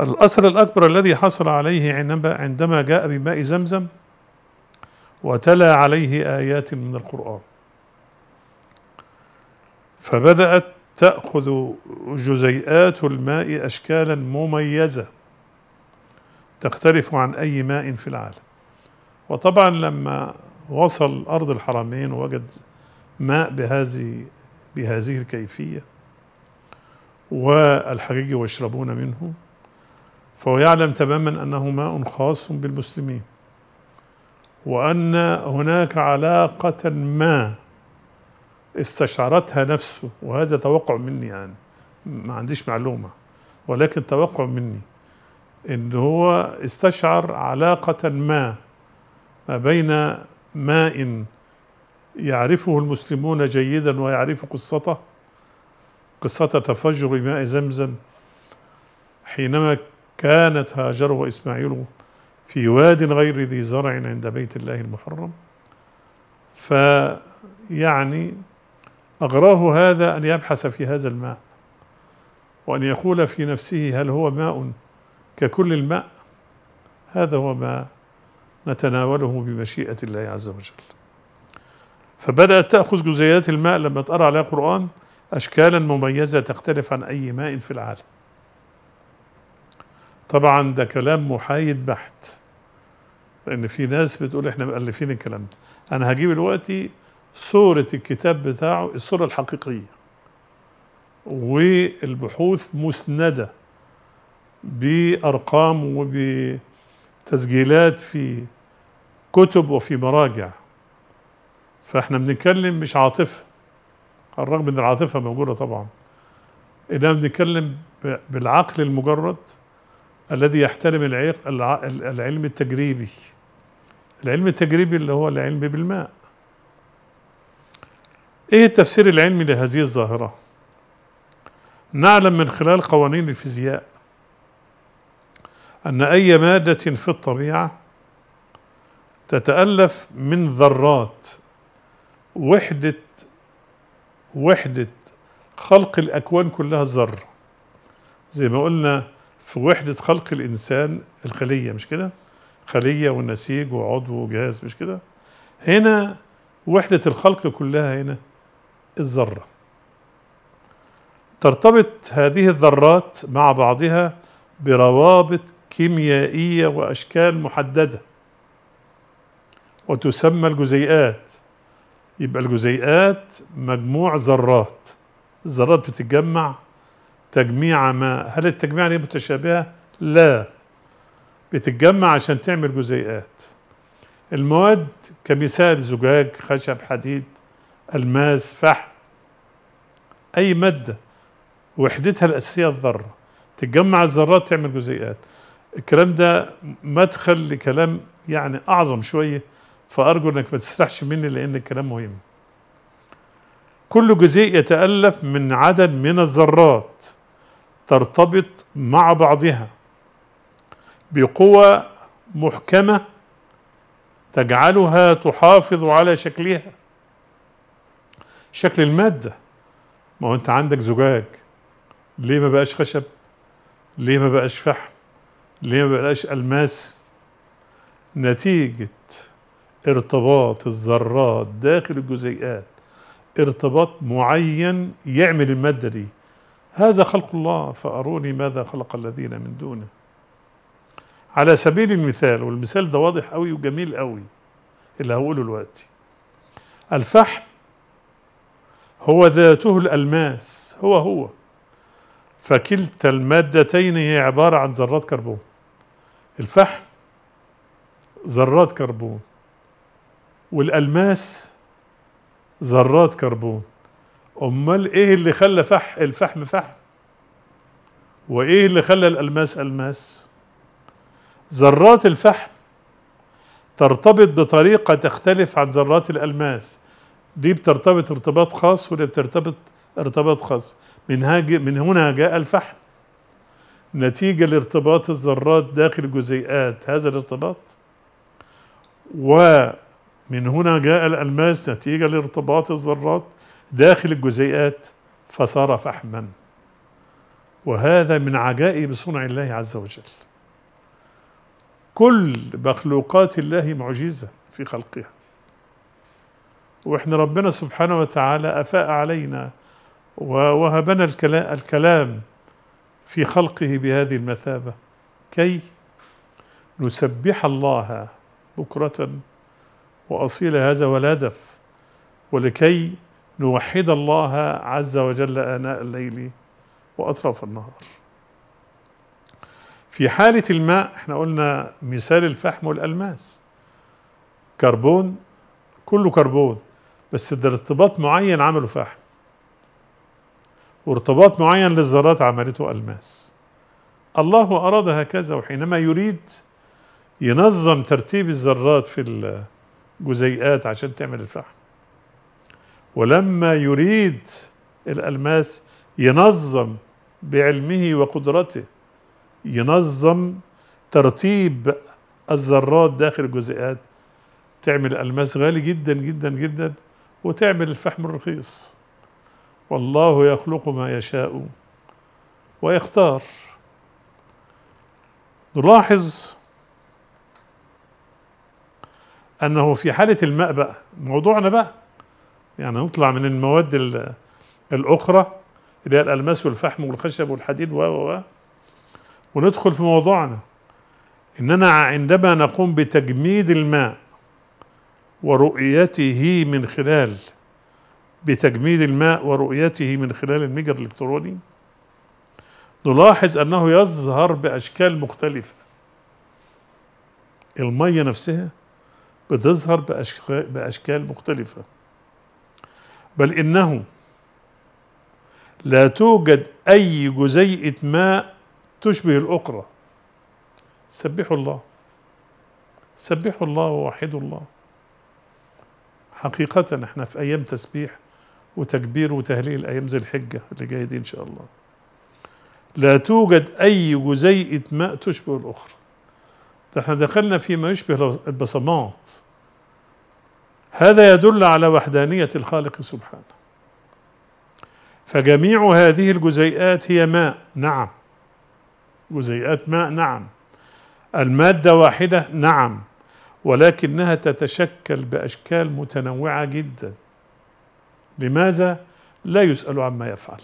الأثر الأكبر الذي حصل عليه عندما جاء بماء زمزم وتلى عليه آيات من القرآن فبدأت تأخذ جزيئات الماء أشكالا مميزة تختلف عن أي ماء في العالم وطبعا لما وصل أرض الحرمين وجد ماء بهذه بهذه الكيفية والحجيج يشربون منه فهو يعلم تماما انه ماء خاص بالمسلمين وان هناك علاقه ما استشعرتها نفسه وهذا توقع مني يعني ما عنديش معلومه ولكن توقع مني ان هو استشعر علاقه ما ما بين ماء يعرفه المسلمون جيدا ويعرف قصته قصة تفجر ماء زمزم حينما كانت هاجر وإسماعيل في واد غير ذي زرع عند بيت الله المحرم فيعني أغراه هذا أن يبحث في هذا الماء وأن يقول في نفسه هل هو ماء ككل الماء هذا هو ما نتناوله بمشيئة الله عز وجل فبدأت تأخذ جزيئات الماء لما تقرأ عليها قرآن أشكالا مميزة تختلف عن أي ماء في العالم طبعا ده كلام محايد بحت لان في ناس بتقول احنا مؤلفين الكلام ده انا هجيب دلوقتي صورة الكتاب بتاعه الصورة الحقيقية والبحوث مسندة بأرقام وبتسجيلات في كتب وفي مراجع فاحنا بنتكلم مش عاطفة على الرغم ان العاطفة موجودة طبعا انما بنتكلم بالعقل المجرد الذي يحترم العيق العلم التجريبي العلم التجريبي اللي هو العلم بالماء ايه التفسير العلمي لهذه الظاهرة نعلم من خلال قوانين الفيزياء ان اي مادة في الطبيعة تتألف من ذرات وحدة وحدة خلق الأكوان كلها الذرة زي ما قلنا في وحدة خلق الإنسان الخلية مش كده؟ خلية ونسيج وعضو وجهاز مش كده؟ هنا وحدة الخلق كلها هنا الذرة ترتبط هذه الذرات مع بعضها بروابط كيميائية وأشكال محددة وتسمى الجزيئات يبقى الجزيئات مجموع ذرات الذرات بتتجمع تجميع ما هل التجميع دي متشابهة؟ لا بتتجمع عشان تعمل جزيئات المواد كمثال زجاج خشب حديد الماس فحم أي مادة وحدتها الأساسية الذرة تتجمع الذرات تعمل جزيئات الكلام ده مدخل لكلام يعني أعظم شوية فأرجو أنك ما تسرحش مني لأن الكلام مهم كل جزيء يتألف من عدد من الذرات ترتبط مع بعضها بقوى محكمة تجعلها تحافظ على شكلها شكل المادة ما هو انت عندك زجاج ليه ما بقاش خشب ليه ما بقاش فحم ليه ما بقاش الماس نتيجة ارتباط الذرات داخل الجزيئات ارتباط معين يعمل المادة دي هذا خلق الله فأروني ماذا خلق الذين من دونه على سبيل المثال والمثال ده واضح قوي وجميل قوي اللي هقوله دلوقتي الفحم هو ذاته الألماس هو هو فكلتا المادتين هي عبارة عن ذرات كربون الفحم ذرات كربون والألماس ذرات كربون امال ايه اللي خلى فح الفحم فحم وايه اللي خلى الالماس الماس ذرات الفحم ترتبط بطريقه تختلف عن ذرات الالماس دي بترتبط ارتباط خاص ولا بترتبط ارتباط خاص من, من هنا جاء الفحم نتيجة لارتباط الذرات داخل جزيئات هذا الارتباط ومن هنا جاء الألماس نتيجة لارتباط الذرات داخل الجزيئات فصار فحما وهذا من عجائب صنع الله عز وجل كل مخلوقات الله معجزة في خلقها وإحنا ربنا سبحانه وتعالى أفاء علينا ووهبنا الكلام في خلقه بهذه المثابة كي نسبح الله بكرة وأصيل هذا والهدف ولكي نوحد الله عز وجل آناء الليل وأطراف النهار في حالة الماء احنا قلنا مثال الفحم والألماس كربون كله كربون بس ده ارتباط معين عمله فحم وارتباط معين للذرات عملته ألماس الله أراد هكذا وحينما يريد ينظم ترتيب الذرات في الجزيئات عشان تعمل الفحم ولما يريد الألماس ينظم بعلمه وقدرته ينظم ترتيب الذرات داخل الجزيئات تعمل ألماس غالي جدا جدا جدا وتعمل الفحم الرخيص والله يخلق ما يشاء ويختار نلاحظ أنه في حالة الماء بقى موضوعنا بقى يعني نطلع من المواد الأخرى اللي هي الألماس والفحم والخشب والحديد و و وندخل في موضوعنا إننا عندما نقوم بتجميد الماء ورؤيته من خلال بتجميد الماء ورؤيته من خلال المجر الإلكتروني نلاحظ أنه يظهر بأشكال مختلفة المية نفسها بتظهر بأشكال مختلفة بل إنه لا توجد أي جزيئة ماء تشبه الأخرى سبحوا الله سبحوا الله ووحدوا الله حقيقة احنا في أيام تسبيح وتكبير وتهليل أيام ذي الحجة اللي جاية دي إن شاء الله لا توجد أي جزيئة ماء تشبه الأخرى ده احنا دخلنا فيما يشبه البصمات هذا يدل على وحدانية الخالق سبحانه فجميع هذه الجزيئات هي ماء نعم جزيئات ماء نعم المادة واحدة نعم ولكنها تتشكل بأشكال متنوعة جدا لماذا لا يسأل عما يفعل